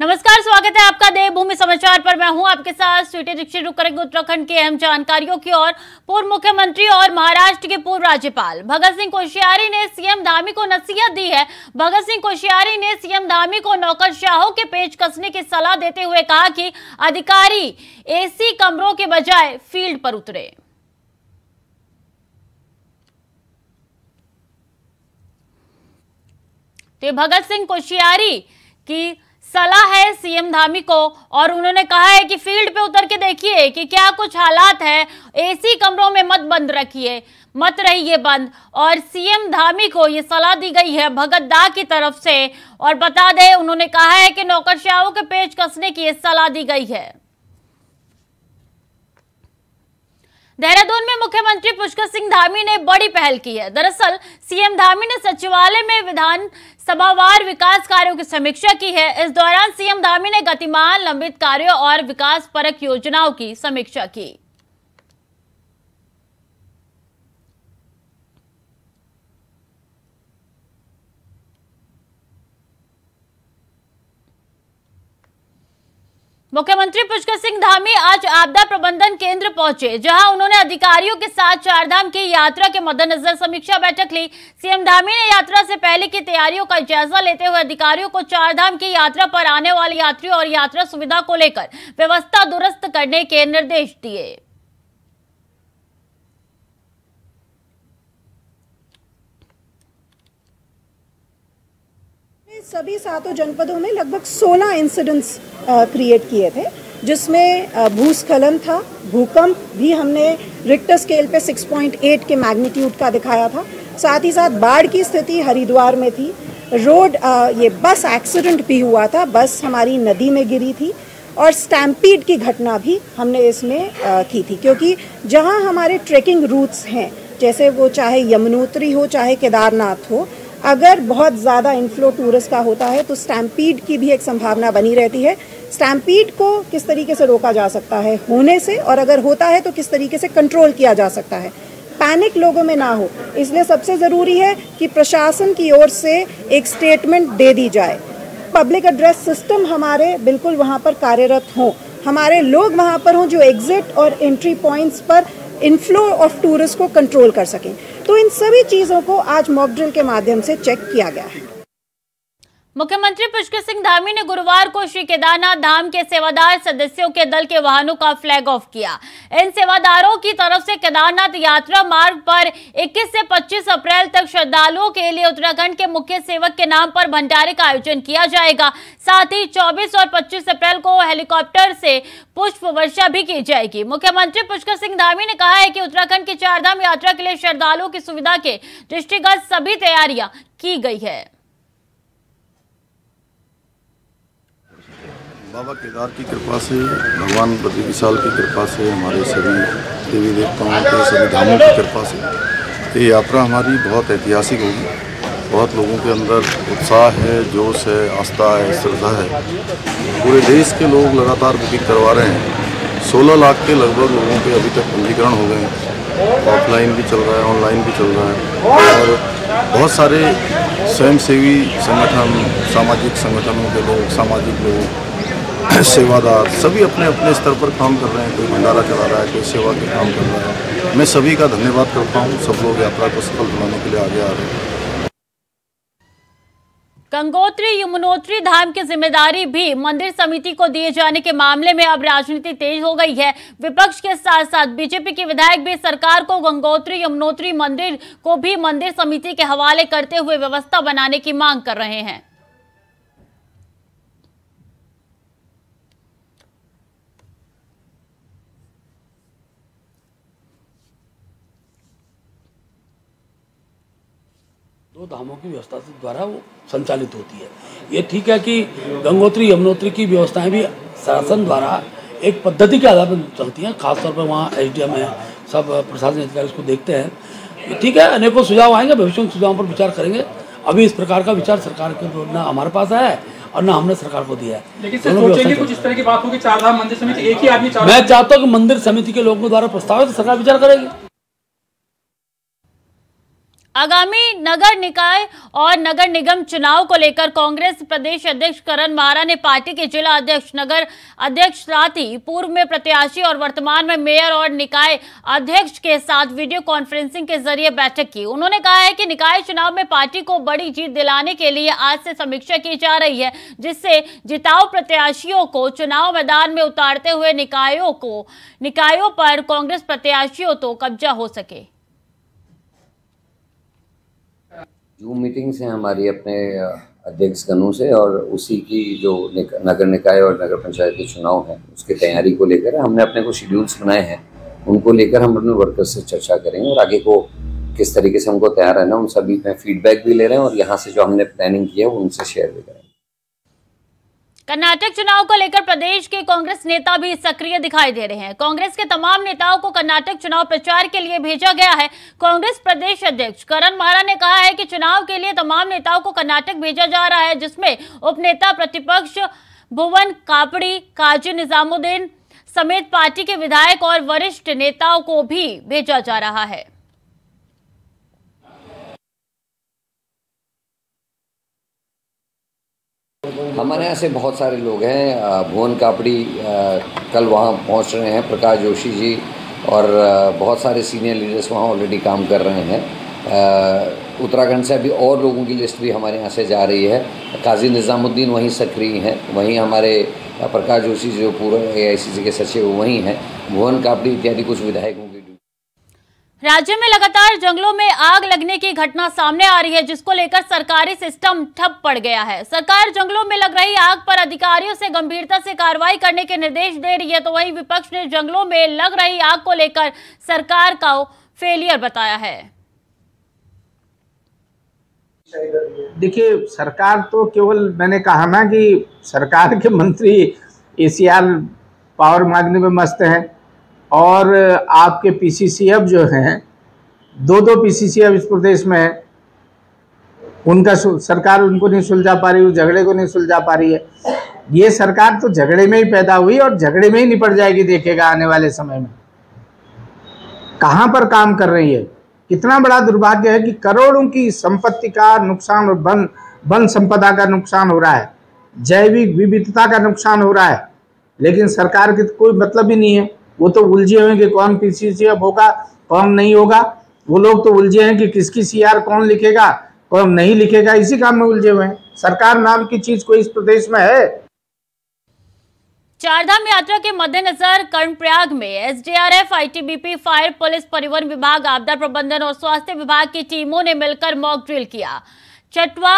नमस्कार स्वागत है आपका देवभूमि समाचार पर मैं हूं आपके साथ स्वीटी दीक्षित रुक करेंगे उत्तराखंड के अहम जानकारियों की ओर पूर्व मुख्यमंत्री और महाराष्ट्र के पूर्व राज्यपाल भगत सिंह कोश्यारी ने सीएम धामी को नसीहत दी है भगत सिंह कोश्यारी ने सीएम धामी को नौकरशाहों के पेच कसने की सलाह देते हुए कहा कि अधिकारी ए कमरों के बजाय फील्ड पर उतरे तो भगत सिंह कोश्यारी की सलाह है सीएम धामी को और उन्होंने कहा है कि फील्ड पे उतर के देखिए कि क्या कुछ हालात है एसी कमरों में मत बंद रखिए मत रहिए बंद और सीएम धामी को ये सलाह दी गई है भगत दा की तरफ से और बता दें उन्होंने कहा है कि नौकरशाहों के पेच कसने की सलाह दी गई है देहरादून में मुख्यमंत्री पुष्कर सिंह धामी ने बड़ी पहल की है दरअसल सीएम धामी ने सचिवालय में विधान सभावार विकास कार्यों की समीक्षा की है इस दौरान सीएम धामी ने गतिमान लंबित कार्यों और विकास परक योजनाओं की समीक्षा की मुख्यमंत्री पुष्कर सिंह धामी आज आपदा प्रबंधन केंद्र पहुंचे जहां उन्होंने अधिकारियों के साथ चारधाम की यात्रा के मद्देनजर समीक्षा बैठक ली सीएम धामी ने यात्रा से पहले की तैयारियों का जायजा लेते हुए अधिकारियों को चारधाम की यात्रा पर आने वाले यात्रियों और यात्रा सुविधा को लेकर व्यवस्था दुरुस्त करने के निर्देश दिए सभी सातों जनपदों में लगभग 16 इंसिडेंट्स क्रिएट किए थे जिसमें भूस्खलन था भूकंप भी हमने रिक्टर स्केल पे 6.8 के मैग्नीट्यूड का दिखाया था साथ ही साथ बाढ़ की स्थिति हरिद्वार में थी रोड ये बस एक्सीडेंट भी हुआ था बस हमारी नदी में गिरी थी और स्टैम्पीड की घटना भी हमने इसमें की थी क्योंकि जहाँ हमारे ट्रेकिंग रूट्स हैं जैसे वो चाहे यमुनोत्री हो चाहे केदारनाथ हो अगर बहुत ज़्यादा इनफ्लो टूरिस्ट का होता है तो स्टैम्पीड की भी एक संभावना बनी रहती है स्टैम्पीड को किस तरीके से रोका जा सकता है होने से और अगर होता है तो किस तरीके से कंट्रोल किया जा सकता है पैनिक लोगों में ना हो इसलिए सबसे ज़रूरी है कि प्रशासन की ओर से एक स्टेटमेंट दे दी जाए पब्लिक एड्रेस सिस्टम हमारे बिल्कुल वहाँ पर कार्यरत हों हमारे लोग वहाँ पर हों जो एग्ज़िट और एंट्री पॉइंट्स पर इनफ्लो ऑफ टूरिस्ट को कंट्रोल कर सकें तो इन सभी चीज़ों को आज मॉक ड्रिल के माध्यम से चेक किया गया है मुख्यमंत्री पुष्कर सिंह धामी ने गुरुवार को श्री केदारनाथ धाम के सेवादार सदस्यों के दल के वाहनों का फ्लैग ऑफ किया इन सेवादारों की तरफ से केदारनाथ यात्रा मार्ग पर 21 से 25 अप्रैल तक श्रद्धालुओं के लिए उत्तराखंड के मुख्य सेवक के नाम पर भंडारे का आयोजन किया जाएगा साथ ही चौबीस और पच्चीस अप्रैल को हेलीकॉप्टर से पुष्प वर्षा भी की जाएगी मुख्यमंत्री पुष्कर सिंह धामी ने कहा है की उत्तराखंड की चारधाम यात्रा के लिए श्रद्धालुओं की सुविधा के दृष्टिगत सभी तैयारियां की गई है बाबा केदार की कृपा से भगवान बद्री विशाल की कृपा से हमारे सभी देवी देवताओं के सभी धामों की कृपा से ये यात्रा हमारी बहुत ऐतिहासिक होगी बहुत लोगों के अंदर उत्साह है जोश है आस्था है श्रद्धा है पूरे देश के लोग लगातार बुकिंग करवा रहे हैं 16 लाख के लगभग लोगों के अभी तक पंजीकरण हो गए हैं ऑफलाइन भी चल रहा है ऑनलाइन भी चल रहा है और बहुत सारे स्वयंसेवी संगठन सामाजिक संगठनों के लोग सामाजिक लोग सेवादार सभी अपने अपने स्तर पर काम कर रहे हैं कोई भंडारा चला रहा है कोई सेवा के काम कर रहा है मैं सभी का धन्यवाद करता हूँ सब लोग यात्रा को सफल बनाने के लिए आगे आ रहे हैं गंगोत्री यमुनोत्री धाम की जिम्मेदारी भी मंदिर समिति को दिए जाने के मामले में अब राजनीति तेज हो गई है विपक्ष के साथ साथ बीजेपी के विधायक भी सरकार को गंगोत्री यमुनोत्री मंदिर को भी मंदिर समिति के हवाले करते हुए व्यवस्था बनाने की मांग कर रहे हैं दो धामों की व्यवस्था से द्वारा वो संचालित होती है ये ठीक है कि गंगोत्री यमुनोत्री की व्यवस्थाएं भी शासन द्वारा एक पद्धति के आधार पर चलती हैं खासतौर पर वहाँ एस है सब प्रशासन अधिकारी उसको देखते हैं ठीक है अनेकों सुझाव आएंगे भविष्य में सुझावों पर विचार करेंगे अभी इस प्रकार का विचार सरकार के न हमारे पास आया है और न हमने सरकार को दिया है लेकिन सोचेंगे कुछ इस तरह की बात होगी चार धाम मंदिर समिति एक ही आदमी मैं चाहता हूँ कि मंदिर समिति के लोगों द्वारा प्रस्तावित सरकार विचार करेगी आगामी नगर निकाय और नगर निगम चुनाव को लेकर कांग्रेस प्रदेश अध्यक्ष करण महारा ने पार्टी के जिला अध्यक्ष नगर अध्यक्ष साथ ही पूर्व में प्रत्याशी और वर्तमान में मेयर और निकाय अध्यक्ष के साथ वीडियो कॉन्फ्रेंसिंग के जरिए बैठक की उन्होंने कहा है कि निकाय चुनाव में पार्टी को बड़ी जीत दिलाने के लिए आज से समीक्षा की जा रही है जिससे जिताऊ प्रत्याशियों को चुनाव मैदान में उतारते हुए निकायों को निकायों पर कांग्रेस प्रत्याशियों तो कब्जा हो सके जूम मीटिंग्स हैं हमारी अपने अध्यक्ष गणों से और उसी की जो नगर निकाय और नगर पंचायत के चुनाव हैं उसकी तैयारी को लेकर हमने अपने को शेड्यूल्स बनाए हैं उनको लेकर हम अपने वर्कर्स से चर्चा करेंगे और आगे को किस तरीके से हमको तैयार रहना उन सभी में फीडबैक भी ले रहे हैं और यहाँ से जो हमने प्लानिंग की है वो उनसे शेयर भी करें कर्नाटक चुनाव को लेकर प्रदेश के कांग्रेस नेता भी सक्रिय दिखाई दे रहे हैं कांग्रेस के तमाम नेताओं को कर्नाटक चुनाव प्रचार के लिए भेजा गया है कांग्रेस प्रदेश अध्यक्ष करण मारा ने कहा है कि चुनाव के लिए तमाम नेताओं को कर्नाटक भेजा जा रहा है जिसमें उपनेता प्रतिपक्ष भुवन कापड़ी काजी निजामुद्दीन समेत पार्टी के विधायक और वरिष्ठ नेताओं को भी भेजा जा रहा है हमारे यहाँ से बहुत सारे लोग हैं भुवन कापड़ी कल वहाँ पहुँच रहे हैं प्रकाश जोशी जी और बहुत सारे सीनियर लीडर्स वहाँ ऑलरेडी काम कर रहे हैं उत्तराखंड से अभी और लोगों की लिस्ट भी हमारे यहाँ से जा रही है काजी निज़ामुद्दीन वहीं सक्रिय हैं वहीं हमारे प्रकाश जोशी जो पूरे ए के सचिव वहीं हैं भुवन कापड़ी इत्यादि कुछ विधायकों की राज्य में लगातार जंगलों में आग लगने की घटना सामने आ रही है जिसको लेकर सरकारी सिस्टम ठप पड़ गया है सरकार जंगलों में लग रही आग पर अधिकारियों से गंभीरता से कार्रवाई करने के निर्देश दे रही है तो वहीं विपक्ष ने जंगलों में लग रही आग को लेकर सरकार का फेलियर बताया है देखिए सरकार तो केवल मैंने कहा ना कि सरकार के मंत्री एसीआर पावर मांगने में मस्त है और आपके पी सी सी जो हैं दो दो पी सी सी इस प्रदेश में उनका सरकार उनको नहीं सुलझा पा रही उस झगड़े को नहीं सुलझा पा रही है ये सरकार तो झगड़े में ही पैदा हुई और झगड़े में ही निपट जाएगी देखेगा आने वाले समय में कहाँ पर काम कर रही है कितना बड़ा दुर्भाग्य है कि करोड़ों की संपत्ति का नुकसान और वन वन संपदा का नुकसान हो रहा है जैविक विविधता का नुकसान हो रहा है लेकिन सरकार की तो कोई मतलब ही नहीं है वो तो उलझे हुए कि कौन पीसीसीएफ होगा कौन नहीं होगा वो लोग तो उलझे हैं कि किसकी सीआर कौन लिखेगा कौन नहीं लिखेगा इसी काम में उलझे हुए हैं सरकार नाम की चीज कोई इस प्रदेश में है चारधाम यात्रा के मद्देनजर कर्णप्रयाग में एसडीआरएफ, आईटीबीपी, फायर पुलिस परिवहन विभाग आपदा प्रबंधन और स्वास्थ्य विभाग की टीमों ने मिलकर मॉक ड्रिल किया चटवा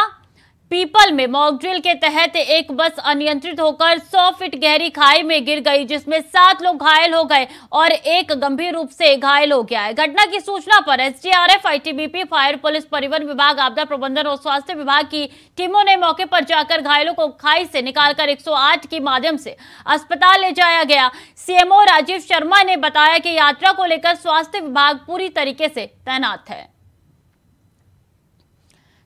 पीपल में मॉकड्रिल के तहत एक बस अनियंत्रित होकर 100 फीट गहरी खाई में गिर गई जिसमें सात लोग घायल हो गए और एक गंभीर रूप से घायल हो गया है घटना की सूचना पर एसडीआरएफ, आईटीबीपी, फायर पुलिस परिवहन विभाग आपदा प्रबंधन और स्वास्थ्य विभाग की टीमों ने मौके पर जाकर घायलों को खाई से निकालकर 108 के माध्यम से अस्पताल ले जाया गया सीएमओ राजीव शर्मा ने बताया की यात्रा को लेकर स्वास्थ्य विभाग पूरी तरीके से तैनात है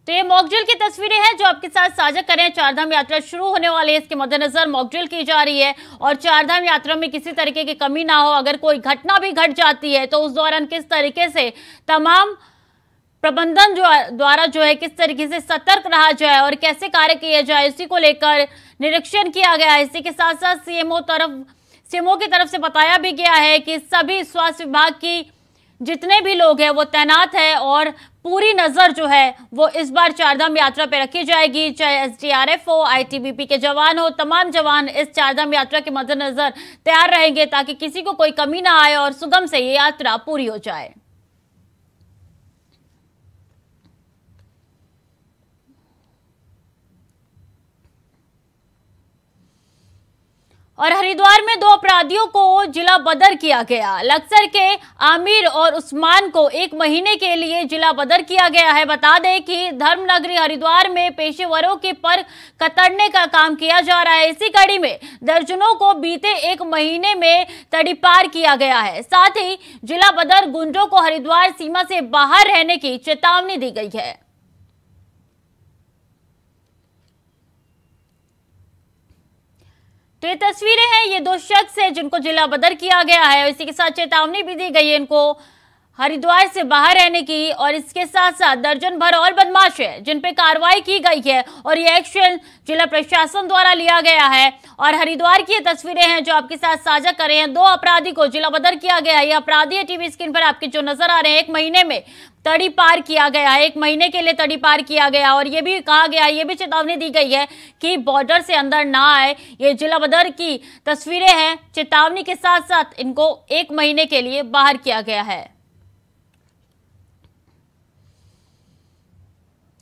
तो ये मॉकड्रिल की तस्वीरें हैं जो आपके साथ साझा करें चारधाम यात्रा शुरू होने वाली है इसके मद्देनजर मॉकड्रिल की जा रही है और चारधाम यात्रा में किसी तरीके की कमी ना हो अगर कोई घटना भी घट जाती है तो उस दौरान किस तरीके से तमाम प्रबंधन जो द्वारा जो है किस तरीके से सतर्क रहा जाए और कैसे कार्य किया जाए इसी को लेकर निरीक्षण किया गया है इसी के साथ साथ सीएमओ तरफ सीएमओ की तरफ से बताया भी गया है कि सभी स्वास्थ्य विभाग की जितने भी लोग हैं वो तैनात है और पूरी नज़र जो है वो इस बार चारधाम यात्रा पे रखी जाएगी चाहे एसडीआरएफ हो आईटीबीपी के जवान हो तमाम जवान इस चारधाम यात्रा के मद्देनज़र तैयार रहेंगे ताकि किसी को कोई कमी ना आए और सुगम से ये यात्रा पूरी हो जाए और हरिद्वार में दो अपराधियों को जिला बदर किया गया लक्सर के आमिर और उस्मान को एक महीने के लिए जिला बदर किया गया है बता दें कि धर्मनगरी हरिद्वार में पेशेवरों के पर कतरने का काम किया जा रहा है इसी कड़ी में दर्जनों को बीते एक महीने में तड़ीपार किया गया है साथ ही जिला बदर गुंडों को हरिद्वार सीमा से बाहर रहने की चेतावनी दी गई है तो ये तस्वीरें हैं ये दो शख्स हैं जिनको जिला बदर किया गया है इसी के साथ चेतावनी भी दी गई है इनको हरिद्वार से बाहर रहने की और इसके साथ साथ दर्जन भर और बदमाश है जिन पे कार्रवाई की गई है और ये एक्शन जिला प्रशासन द्वारा लिया गया है और हरिद्वार की ये तस्वीरें हैं जो आपके साथ साझा कर रहे हैं दो अपराधी को जिला बदर किया गया है ये अपराधी है टीवी स्क्रीन पर आपके जो नजर आ रहे हैं एक महीने में तड़ी पार किया गया है एक महीने के लिए तड़ी पार किया गया और ये भी कहा गया ये भी चेतावनी दी गई है कि बॉर्डर से अंदर ना आए ये जिला बदर की तस्वीरें हैं चेतावनी के साथ साथ इनको एक महीने के लिए बाहर किया गया है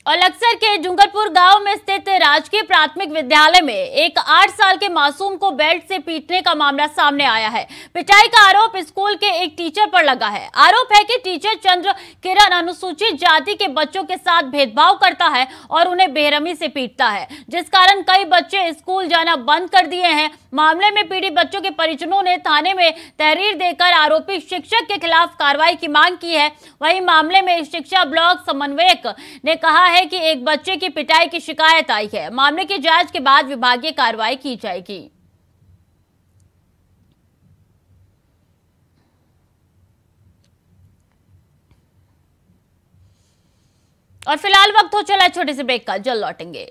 और लक्सर के जुंगरपुर गांव में स्थित राजकीय प्राथमिक विद्यालय में एक आठ साल के मासूम को बेल्ट से पीटने का मामला सामने आया है पिटाई का आरोप स्कूल के एक टीचर पर लगा है आरोप है कि टीचर चंद्र किरण अनुसूचित जाति के बच्चों के साथ भेदभाव करता है और उन्हें बेरहमी से पीटता है जिस कारण कई बच्चे स्कूल जाना बंद कर दिए हैं मामले में पीड़ित बच्चों के परिजनों ने थाने में तहरीर देकर आरोपी शिक्षक के खिलाफ कार्रवाई की मांग की है वही मामले में शिक्षा ब्लॉक समन्वयक ने कहा है है कि एक बच्चे की पिटाई की शिकायत आई है मामले की जांच के बाद विभागीय कार्रवाई की जाएगी और फिलहाल वक्त हो चला है छोटे से ब्रेक का जल्द लौटेंगे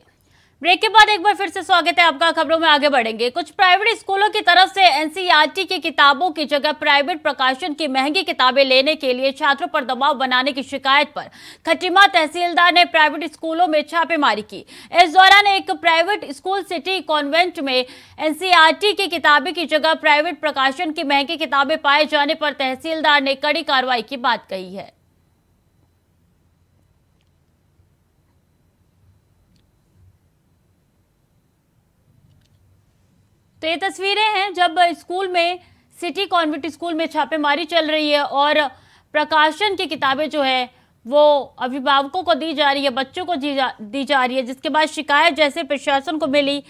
ब्रेक के बाद एक बार फिर से स्वागत है आपका खबरों में आगे बढ़ेंगे कुछ प्राइवेट स्कूलों की तरफ से एनसीईआरटी की किताबों की जगह प्राइवेट प्रकाशन की महंगी किताबें लेने के लिए छात्रों पर दबाव बनाने की शिकायत पर खटिमा तहसीलदार ने प्राइवेट स्कूलों में छापेमारी की इस दौरान एक प्राइवेट स्कूल सिटी कॉन्वेंट में एनसीआर की किताबें की जगह प्राइवेट प्रकाशन की महंगी किताबें पाए जाने पर तहसीलदार ने कड़ी कार्रवाई की बात कही है तो ये तस्वीरें हैं जब स्कूल में सिटी कॉन्वेंट स्कूल में छापेमारी चल रही है और प्रकाशन की किताबें जो है वो अभिभावकों को दी जा रही है बच्चों को दी जा दी जा रही है जिसके बाद शिकायत जैसे प्रशासन को मिली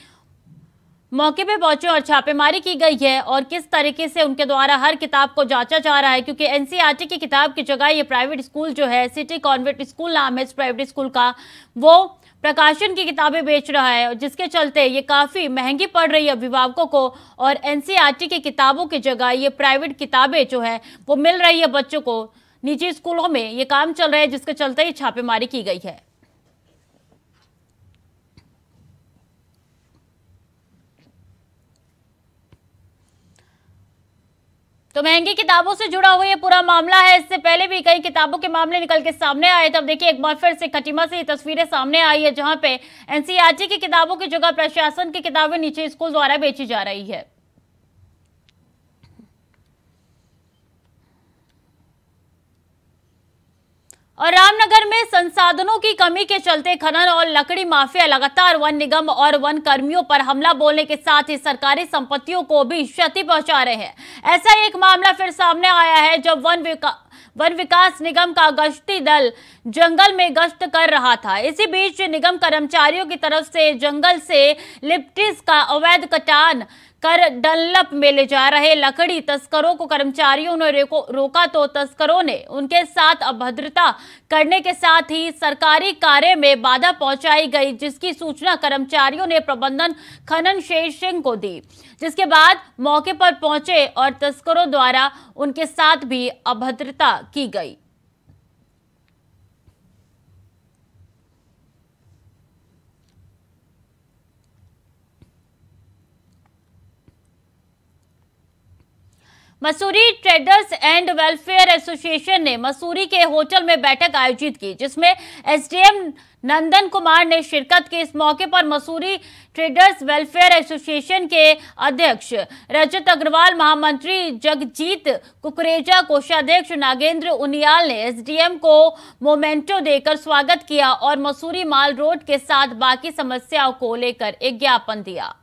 मौके पे पहुंचे और छापेमारी की गई है और किस तरीके से उनके द्वारा हर किताब को जांचा जा रहा है क्योंकि एन की किताब की जगह ये प्राइवेट स्कूल जो है सिटी कॉन्वेंट स्कूल नाम है इस प्राइवेट स्कूल का वो प्रकाशन की किताबें बेच रहा है जिसके चलते ये काफ़ी महंगी पड़ रही है अभिभावकों को और एन e की किताबों की जगह ये प्राइवेट किताबें जो है वो मिल रही है बच्चों को निजी स्कूलों में ये काम चल रहा है जिसके चलते ये छापेमारी की गई है तो महंगी किताबों से जुड़ा हुआ यह पूरा मामला है इससे पहले भी कई किताबों के मामले निकल के सामने आए तब देखिए एक बार फिर से खटीमा से ये तस्वीरें सामने आई है जहां पे एनसीईआरटी की किताबों की जगह प्रशासन की किताबें नीचे स्कूल द्वारा बेची जा रही है और रामनगर में संसाधनों की कमी के चलते खनन और लकड़ी माफिया लगातार वन निगम और वन कर्मियों पर हमला बोलने के साथ ही सरकारी संपत्तियों को भी क्षति पहुंचा रहे हैं ऐसा एक मामला फिर सामने आया है जब वन वन विकास निगम का गश्ती दल जंगल में गश्त कर रहा था इसी बीच निगम कर्मचारियों की तरफ से जंगल से लिप्टिस का अवैध कटान कर डल्लप में ले जा रहे लकड़ी तस्करों को कर्मचारियों ने रोका तो तस्करों ने उनके साथ अभद्रता करने के साथ ही सरकारी कार्य में बाधा पहुंचाई गई जिसकी सूचना कर्मचारियों ने प्रबंधन खनन शेर सिंह को दी जिसके बाद मौके पर पहुंचे और तस्करों द्वारा उनके साथ भी अभद्रता की गई Mussoorie traders and welfare association ने मसूरी के होटल में बैठक आयोजित की जिसमें एसडीएम नंदन कुमार ने शिरकत की इस मौके पर मसूरी ट्रेडर्स वेलफेयर एसोसिएशन के अध्यक्ष रजत अग्रवाल महामंत्री जगजीत कुकरेजा कोषाध्यक्ष नागेंद्र उनियाल ने एसडीएम को मोमेंटो देकर स्वागत किया और मसूरी माल रोड के साथ बाकी समस्याओं को लेकर एक ज्ञापन दिया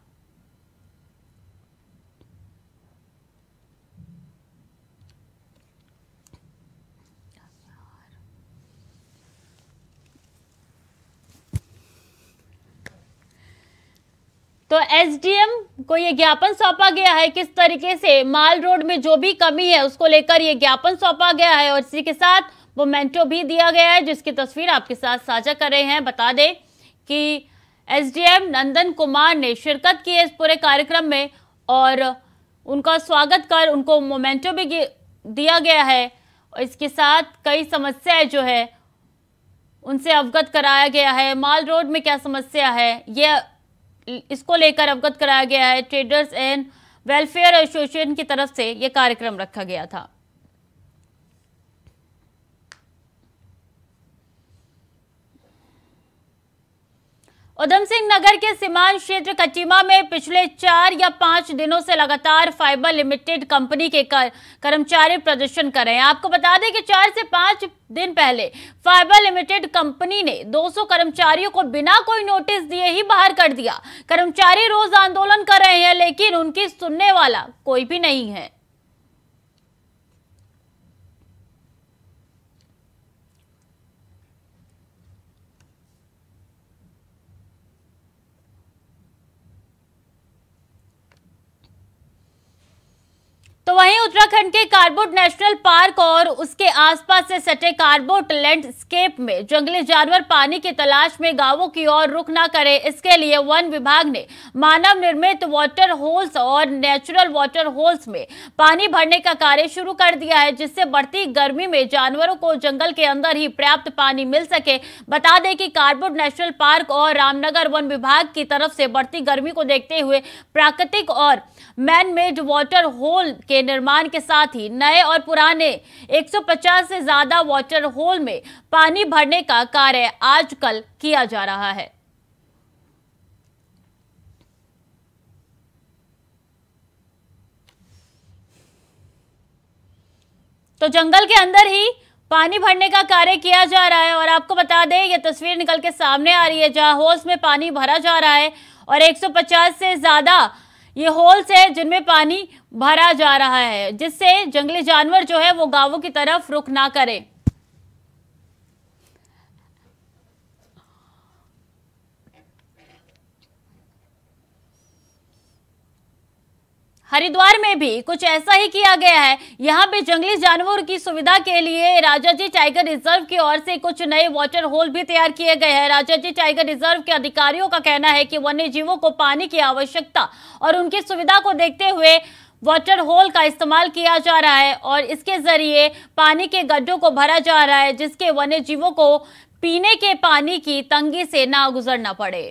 तो एसडीएम को यह ज्ञापन सौंपा गया है किस तरीके से माल रोड में जो भी कमी है उसको लेकर यह ज्ञापन सौंपा गया है और इसी के साथ मोमेंटो भी दिया गया है जिसकी तस्वीर आपके साथ साझा कर रहे हैं बता दें कि एसडीएम नंदन कुमार ने शिरकत की है इस पूरे कार्यक्रम में और उनका स्वागत कर उनको मोमेंटो भी दिया गया है और इसके साथ कई समस्याएं जो है उनसे अवगत कराया गया है माल रोड में क्या समस्या है यह इसको लेकर अवगत कराया गया है ट्रेडर्स एंड वेलफेयर एसोसिएशन की तरफ से ये कार्यक्रम रखा गया था उधम सिंह नगर के सीमांत क्षेत्र कचिमा में पिछले चार या पांच दिनों से लगातार फाइबर लिमिटेड कंपनी के कर, कर्मचारी प्रदर्शन कर रहे हैं आपको बता दें कि चार से पांच दिन पहले फाइबर लिमिटेड कंपनी ने 200 कर्मचारियों को बिना कोई नोटिस दिए ही बाहर कर दिया कर्मचारी रोज आंदोलन कर रहे हैं लेकिन उनकी सुनने वाला कोई भी नहीं है तो वहीं उत्तराखंड के कार्बोट नेशनल पार्क और उसके आसपास से सटे कार्बोट लैंडस्केप में जंगली जानवर पानी की तलाश में गांवों की ओर रुख न करे इसके लिए वन विभाग ने मानव निर्मित वाटर होल्स और नेचुरल वाटर होल्स में पानी भरने का कार्य शुरू कर दिया है जिससे बढ़ती गर्मी में जानवरों को जंगल के अंदर ही पर्याप्त पानी मिल सके बता दें कि कार्बोट नेशनल पार्क और रामनगर वन विभाग की तरफ से बढ़ती गर्मी को देखते हुए प्राकृतिक और मैनमेड वाटर होल के के निर्माण के साथ ही नए और पुराने 150 से ज्यादा वाटर होल में पानी भरने का कार्य आजकल किया जा रहा है तो जंगल के अंदर ही पानी भरने का कार्य किया जा रहा है और आपको बता दें ये तस्वीर निकल के सामने आ रही है जहां होस में पानी भरा जा रहा है और 150 से ज्यादा ये होल्स है जिनमें पानी भरा जा रहा है जिससे जंगली जानवर जो है वो गांवों की तरफ रुख ना करें हरिद्वार में भी कुछ ऐसा ही किया गया है यहाँ पे जंगली जानवर की सुविधा के लिए राजा जी टाइगर रिजर्व की ओर से कुछ नए वाटर होल भी तैयार किए गए हैं राजा जी टाइगर रिजर्व के अधिकारियों का कहना है कि वन्य जीवों को पानी की आवश्यकता और उनकी सुविधा को देखते हुए वाटर होल का इस्तेमाल किया जा रहा है और इसके जरिए पानी के गड्ढों को भरा जा रहा है जिसके वन्य जीवों को पीने के पानी की तंगी से ना गुजरना पड़े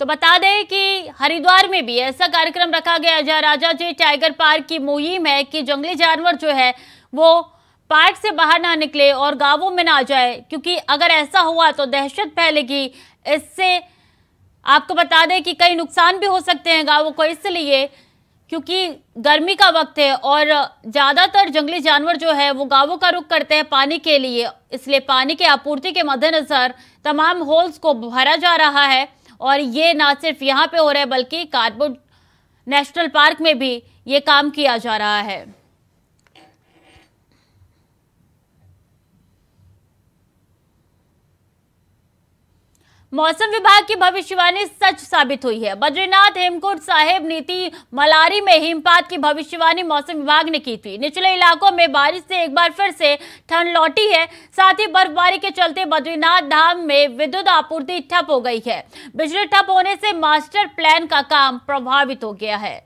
तो बता दें कि हरिद्वार में भी ऐसा कार्यक्रम रखा गया जहाँ राजा जी टाइगर पार्क की मुहिम है कि जंगली जानवर जो है वो पार्क से बाहर ना निकले और गांवों में ना जाए क्योंकि अगर ऐसा हुआ तो दहशत फैलेगी इससे आपको बता दें कि कई नुकसान भी हो सकते हैं गांवों को इसलिए क्योंकि गर्मी का वक्त है और ज़्यादातर जंगली जानवर जो है वो गांवों का रुख करते हैं पानी के लिए इसलिए पानी की आपूर्ति के मद्देनज़र तमाम होल्स को भरा जा रहा है और ये ना सिर्फ यहाँ पे हो रहा है बल्कि कार्बोट नेशनल पार्क में भी ये काम किया जा रहा है मौसम विभाग की भविष्यवाणी सच साबित हुई है बद्रीनाथ हेमकुंड साहिब नीति मलारी में हिमपात की भविष्यवाणी मौसम विभाग ने की थी निचले इलाकों में बारिश से एक बार फिर से ठंड लौटी है साथ ही बर्फबारी के चलते बद्रीनाथ धाम में विद्युत आपूर्ति ठप हो गई है बिजली ठप होने से मास्टर प्लान का काम प्रभावित हो गया है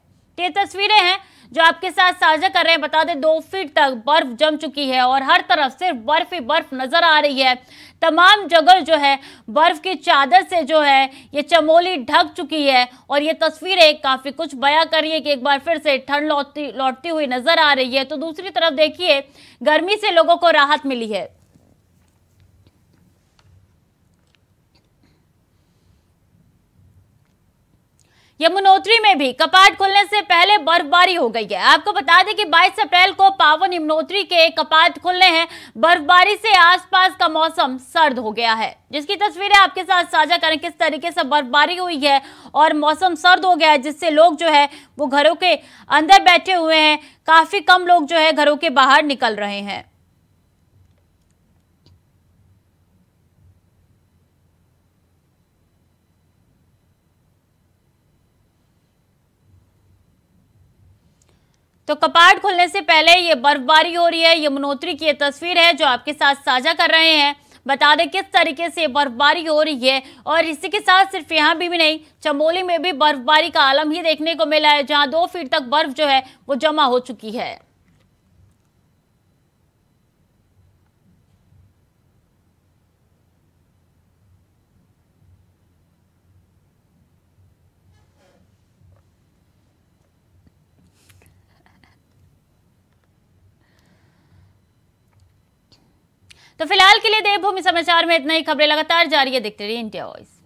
ये तस्वीरें हैं जो आपके साथ साझा कर रहे हैं बता दें दो फीट तक बर्फ जम चुकी है और हर तरफ सिर्फ बर्फ ही बर्फ नजर आ रही है तमाम जगह जो है बर्फ की चादर से जो है ये चमोली ढक चुकी है और ये तस्वीरें काफी कुछ बया कर रही है कि एक बार फिर से ठंड लौटती लौटती हुई नजर आ रही है तो दूसरी तरफ देखिए गर्मी से लोगों को राहत मिली है यमुनोत्री में भी कपाट खुलने से पहले बर्फबारी हो गई है आपको बता दें कि 22 अप्रैल को पावन यमुनोत्री के कपाट खुलने हैं बर्फबारी से आसपास का मौसम सर्द हो गया है जिसकी तस्वीरें आपके साथ साझा करें किस तरीके से बर्फबारी हुई है और मौसम सर्द हो गया है जिससे लोग जो है वो घरों के अंदर बैठे हुए हैं काफी कम लोग जो है घरों के बाहर निकल रहे हैं तो कपाट खुलने से पहले ये बर्फबारी हो रही है यमुनोत्री की ये तस्वीर है जो आपके साथ साझा कर रहे हैं बता दें किस तरीके से बर्फबारी हो रही है और इसी के साथ सिर्फ यहाँ भी, भी नहीं चमोली में भी बर्फबारी का आलम ही देखने को मिला है जहाँ दो फीट तक बर्फ जो है वो जमा हो चुकी है तो फिलहाल के लिए देवभूमि समाचार में इतना ही खबरें लगातार जारी है देखते रहिए इंडिया वॉइस